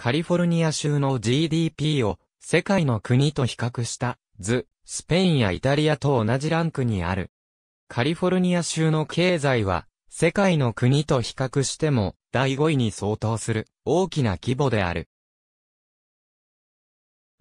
カリフォルニア州の GDP を世界の国と比較した図、スペインやイタリアと同じランクにある。カリフォルニア州の経済は世界の国と比較しても第5位に相当する大きな規模である。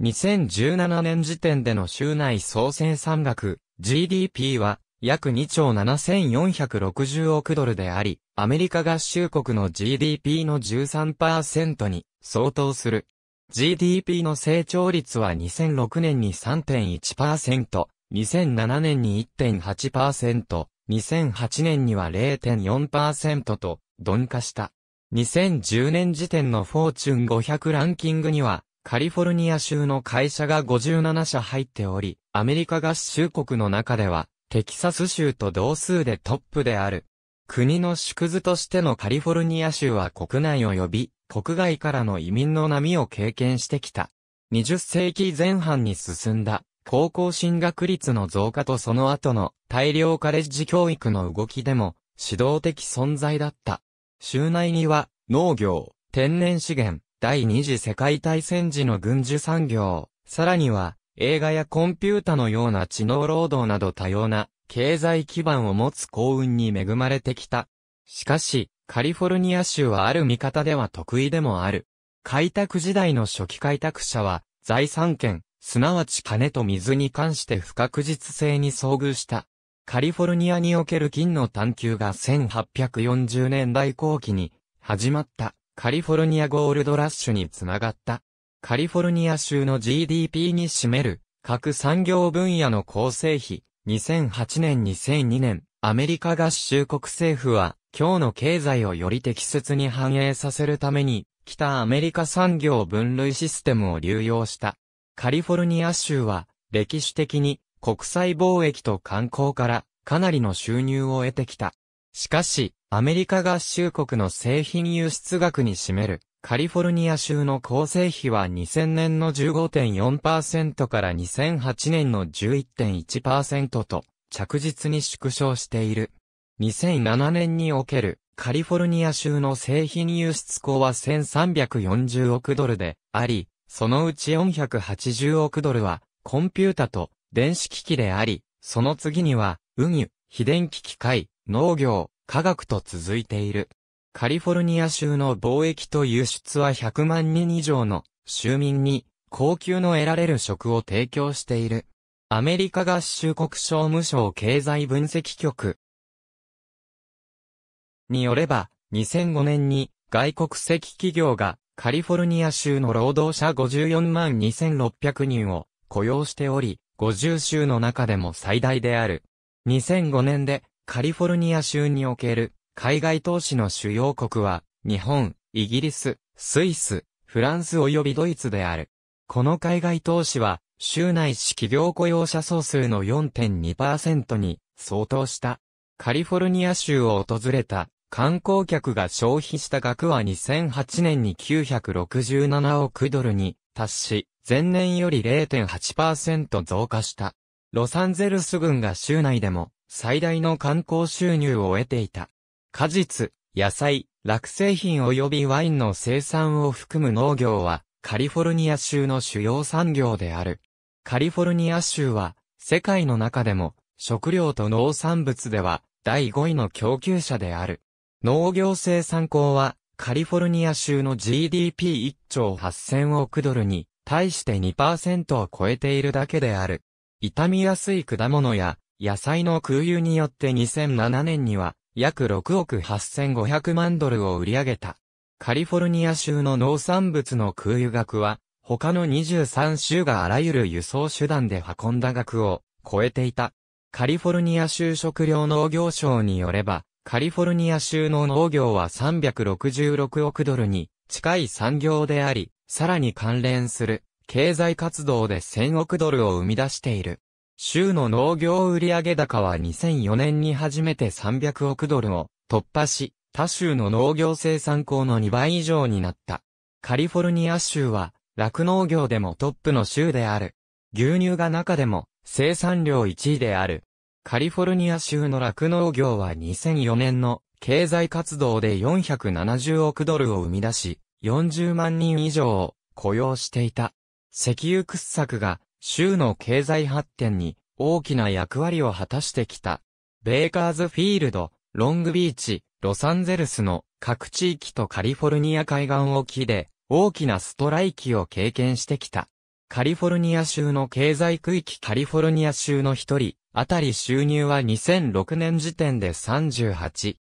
2017年時点での州内総生産額 GDP は約2兆7460億ドルであり、アメリカ合衆国の GDP の13%に相当する。GDP の成長率は2006年に3.1%、2007年に1.8%、2008年には0.4%と鈍化した。2010年時点のフォーチュン500ランキングには、カリフォルニア州の会社が57社入っており、アメリカ合衆国の中ではテキサス州と同数でトップである。国の縮図としてのカリフォルニア州は国内及び国外からの移民の波を経験してきた。20世紀前半に進んだ高校進学率の増加とその後の大量カレッジ教育の動きでも指導的存在だった。州内には農業、天然資源、第二次世界大戦時の軍需産業、さらには映画やコンピュータのような知能労働など多様な経済基盤を持つ幸運に恵まれてきた。しかし、カリフォルニア州はある見方では得意でもある。開拓時代の初期開拓者は、財産権、すなわち金と水に関して不確実性に遭遇した。カリフォルニアにおける金の探求が1840年代後期に始まったカリフォルニアゴールドラッシュにつながった。カリフォルニア州の GDP に占める各産業分野の構成比、2008年2002年、アメリカ合衆国政府は、今日の経済をより適切に反映させるために、北アメリカ産業分類システムを流用した。カリフォルニア州は、歴史的に国際貿易と観光からかなりの収入を得てきた。しかし、アメリカ合衆国の製品輸出額に占めるカリフォルニア州の構成比は2000年の15.4%から2008年の11.1%と着実に縮小している。2007年におけるカリフォルニア州の製品輸出口は1340億ドルであり、そのうち480億ドルはコンピュータと電子機器であり、その次には運輸、非電気機械、農業、科学と続いている。カリフォルニア州の貿易と輸出は100万人以上の州民に高級の得られる職を提供している。アメリカ合衆国商務省経済分析局によれば、2005年に外国籍企業がカリフォルニア州の労働者54万2600人を雇用しており、50州の中でも最大である。2005年でカリフォルニア州における海外投資の主要国は、日本、イギリス、スイス、フランス及びドイツである。この海外投資は、州内市企業雇用者総数の4.2%に相当した。カリフォルニア州を訪れた観光客が消費した額は2008年に967億ドルに達し、前年より0.8%増加した。ロサンゼルス軍が州内でも最大の観光収入を得ていた。果実、野菜、落成品及びワインの生産を含む農業は、カリフォルニア州の主要産業である。カリフォルニア州は、世界の中でも、食料と農産物では、第5位の供給者である。農業生産高は、カリフォルニア州の GDP1 兆8000億ドルに、対して2%を超えているだけである。傷みやすい果物や、野菜の空輸によって2007年には、約6億8500万ドルを売り上げた。カリフォルニア州の農産物の空輸額は、他の23州があらゆる輸送手段で運んだ額を超えていた。カリフォルニア州食料農業省によれば、カリフォルニア州の農業は366億ドルに近い産業であり、さらに関連する経済活動で1000億ドルを生み出している。州の農業売上高は2004年に初めて300億ドルを突破し、他州の農業生産高の2倍以上になった。カリフォルニア州は、酪農業でもトップの州である。牛乳が中でも生産量1位である。カリフォルニア州の酪農業は2004年の経済活動で470億ドルを生み出し、40万人以上を雇用していた。石油掘削が州の経済発展に大きな役割を果たしてきた。ベーカーズフィールド、ロングビーチ、ロサンゼルスの各地域とカリフォルニア海岸沖で大きなストライキを経験してきた。カリフォルニア州の経済区域カリフォルニア州の一人、あたり収入は2006年時点で38。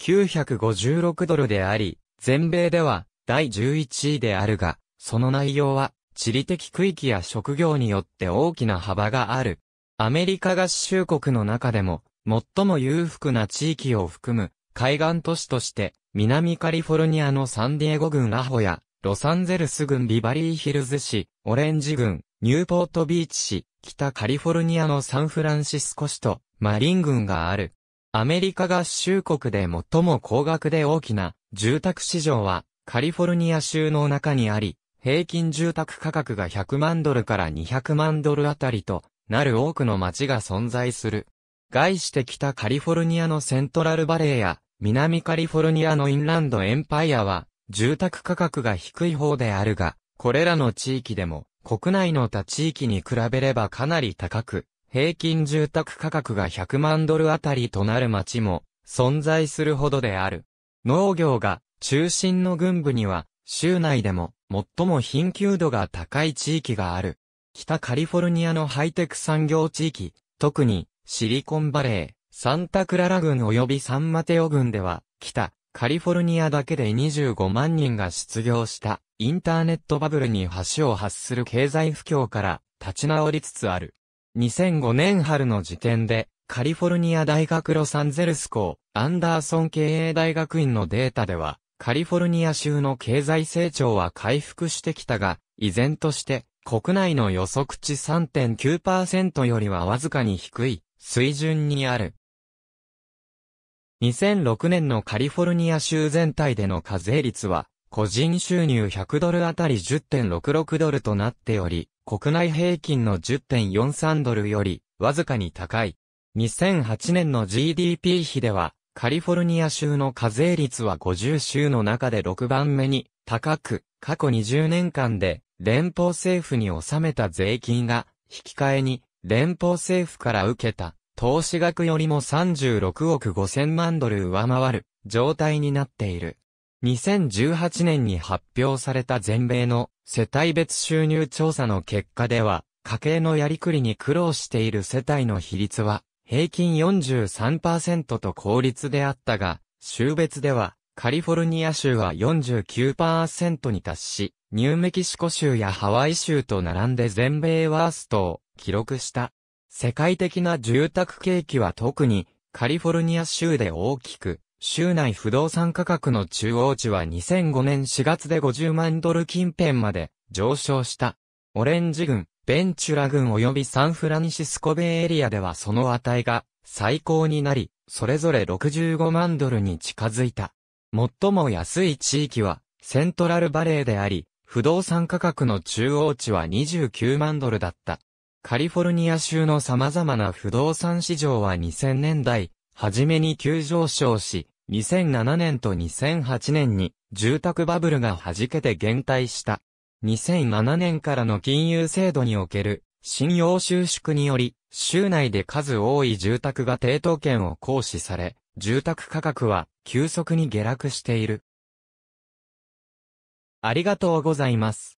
956ドルであり、全米では第11位であるが、その内容は地理的区域や職業によって大きな幅がある。アメリカ合衆国の中でも、最も裕福な地域を含む、海岸都市として、南カリフォルニアのサンディエゴ郡ラホや、ロサンゼルス郡ビバリーヒルズ市、オレンジ郡、ニューポートビーチ市、北カリフォルニアのサンフランシスコ市と、マリン郡がある。アメリカ合衆国で最も高額で大きな住宅市場はカリフォルニア州の中にあり、平均住宅価格が100万ドルから200万ドルあたりとなる多くの町が存在する。概して北カリフォルニアのセントラルバレーや南カリフォルニアのインランドエンパイアは住宅価格が低い方であるが、これらの地域でも国内の他地域に比べればかなり高く、平均住宅価格が100万ドルあたりとなる町も存在するほどである。農業が中心の軍部には州内でも最も貧窮度が高い地域がある。北カリフォルニアのハイテク産業地域、特にシリコンバレー、サンタクララ郡及びサンマテオ郡では、北カリフォルニアだけで25万人が失業したインターネットバブルに橋を発する経済不況から立ち直りつつある。2005年春の時点で、カリフォルニア大学ロサンゼルス校、アンダーソン経営大学院のデータでは、カリフォルニア州の経済成長は回復してきたが、依然として国内の予測値3.9%よりはわずかに低い水準にある。2006年のカリフォルニア州全体での課税率は、個人収入100ドルあたり10.66ドルとなっており、国内平均の10.43ドルより、わずかに高い。2008年の GDP 比では、カリフォルニア州の課税率は50州の中で6番目に高く、過去20年間で連邦政府に納めた税金が引き換えに連邦政府から受けた投資額よりも36億5000万ドル上回る状態になっている。2018年に発表された全米の世帯別収入調査の結果では、家計のやりくりに苦労している世帯の比率は平均43%と効率であったが、州別では、カリフォルニア州は49%に達し、ニューメキシコ州やハワイ州と並んで全米ワーストを記録した。世界的な住宅景気は特にカリフォルニア州で大きく、州内不動産価格の中央値は2005年4月で50万ドル近辺まで上昇した。オレンジ軍。ベンチュラ郡及びサンフラニシスコベイエリアではその値が最高になり、それぞれ65万ドルに近づいた。最も安い地域はセントラルバレーであり、不動産価格の中央値は29万ドルだった。カリフォルニア州の様々な不動産市場は2000年代、初めに急上昇し、2007年と2008年に住宅バブルが弾けて減退した。2007年からの金融制度における信用収縮により、州内で数多い住宅が抵当権を行使され、住宅価格は急速に下落している。ありがとうございます。